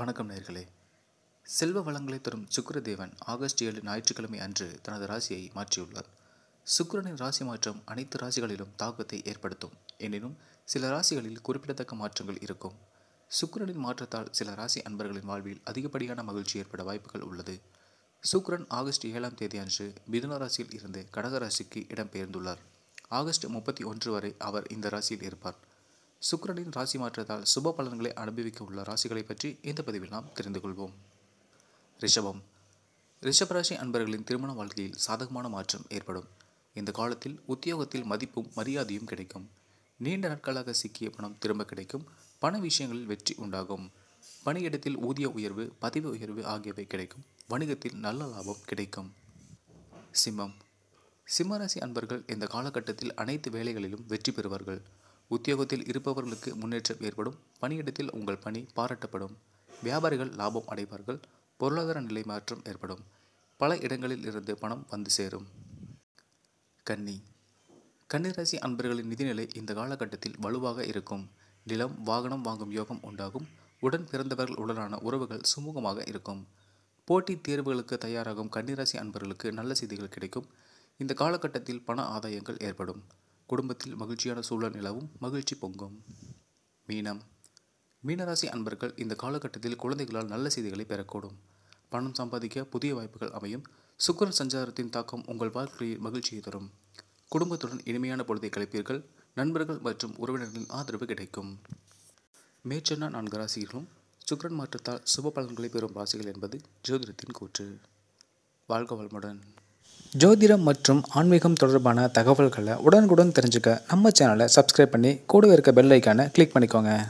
வணக்கம் நேர்களே செல்வ வளங்களை தரும் சுக்கரதேவன் ஆகஸ்ட் ஏழு ஞாயிற்றுக்கிழமை அன்று தனது ராசியை மாற்றியுள்ளார் சுக்கரனின் ராசி மாற்றம் அனைத்து ராசிகளிலும் தாக்கத்தை ஏற்படுத்தும் எனினும் சில ராசிகளில் குறிப்பிடத்தக்க மாற்றங்கள் இருக்கும் சுக்கரனின் மாற்றத்தால் சில ராசி அன்பர்களின் வாழ்வில் அதிகப்படியான மகிழ்ச்சி ஏற்பட வாய்ப்புகள் உள்ளது சுக்கரன் ஆகஸ்ட் ஏழாம் தேதி அன்று மிதுன ராசியில் இருந்து கடக ராசிக்கு இடம்பெயர்ந்துள்ளார் ஆகஸ்ட் முப்பத்தி ஒன்று வரை அவர் இந்த ராசியில் இருப்பார் சுக்கரனின் ராசி மாற்றத்தால் சுப பலன்களை அனுபவிக்க உள்ள ராசிகளை பற்றி இந்த பதிவில் நாம் தெரிந்து கொள்வோம் ரிஷபம் ரிஷபராசி அன்பர்களின் திருமண வாழ்க்கையில் சாதகமான மாற்றம் ஏற்படும் இந்த காலத்தில் உத்தியோகத்தில் மதிப்பும் மரியாதையும் கிடைக்கும் நீண்ட நாட்களாக சிக்கிய பணம் திரும்ப கிடைக்கும் பண விஷயங்களில் வெற்றி உண்டாகும் பணியிடத்தில் ஊதிய உயர்வு பதவி உயர்வு ஆகியவை கிடைக்கும் வணிகத்தில் நல்ல லாபம் கிடைக்கும் சிம்மம் சிம்மராசி அன்பர்கள் இந்த காலகட்டத்தில் அனைத்து வேலைகளிலும் வெற்றி பெறுவார்கள் உத்தியோகத்தில் இருப்பவர்களுக்கு முன்னேற்றம் ஏற்படும் பணியிடத்தில் உங்கள் பணி பாராட்டப்படும் வியாபாரிகள் லாபம் அடைவார்கள் பொருளாதார நிலை மாற்றம் ஏற்படும் பல இடங்களில் இருந்து பணம் வந்து சேரும் கன்னி கன்னிராசி அன்பர்களின் நிதிநிலை இந்த காலகட்டத்தில் வலுவாக இருக்கும் நிலம் வாகனம் வாங்கும் யோகம் உண்டாகும் உடன் பிறந்தவர்கள் உடனான உறவுகள் சுமூகமாக இருக்கும் போட்டித் தேர்வுகளுக்கு தயாராகும் கன்னிராசி அன்பர்களுக்கு நல்ல செய்திகள் கிடைக்கும் இந்த காலகட்டத்தில் பண ஆதாயங்கள் ஏற்படும் குடும்பத்தில் மகிழ்ச்சியான சூழல் நிலவும் மகிழ்ச்சி பொங்கும் மீனம் மீனராசி அன்பர்கள் இந்த காலகட்டத்தில் குழந்தைகளால் நல்ல செய்திகளை பெறக்கூடும் பணம் சம்பாதிக்க புதிய வாய்ப்புகள் அமையும் சுக்கர சஞ்சாரத்தின் தாக்கம் உங்கள் வாழ்க்கையில் மகிழ்ச்சியை தரும் குடும்பத்துடன் இனிமையான பொழுதை கழிப்பீர்கள் நண்பர்கள் மற்றும் உறவினர்களின் ஆதரவு கிடைக்கும் மேற்சென்னா நான்கு ராசிகளும் சுக்கரன் மாற்றத்தால் சுப பலன்களை பெறும் ராசிகள் என்பது ஜோதிடத்தின் கூற்று வாழ்க வளமுடன் ஜோதிடம் மற்றும் ஆன்மீகம் தொடர்பான தகவல்களை உடனுக்குடன் தெரிஞ்சுக்க நம்ம சேனலை சப்ஸ்கிரைப் பண்ணி கூட இருக்க பெல் ஐக்கானை கிளிக் பண்ணிக்கோங்க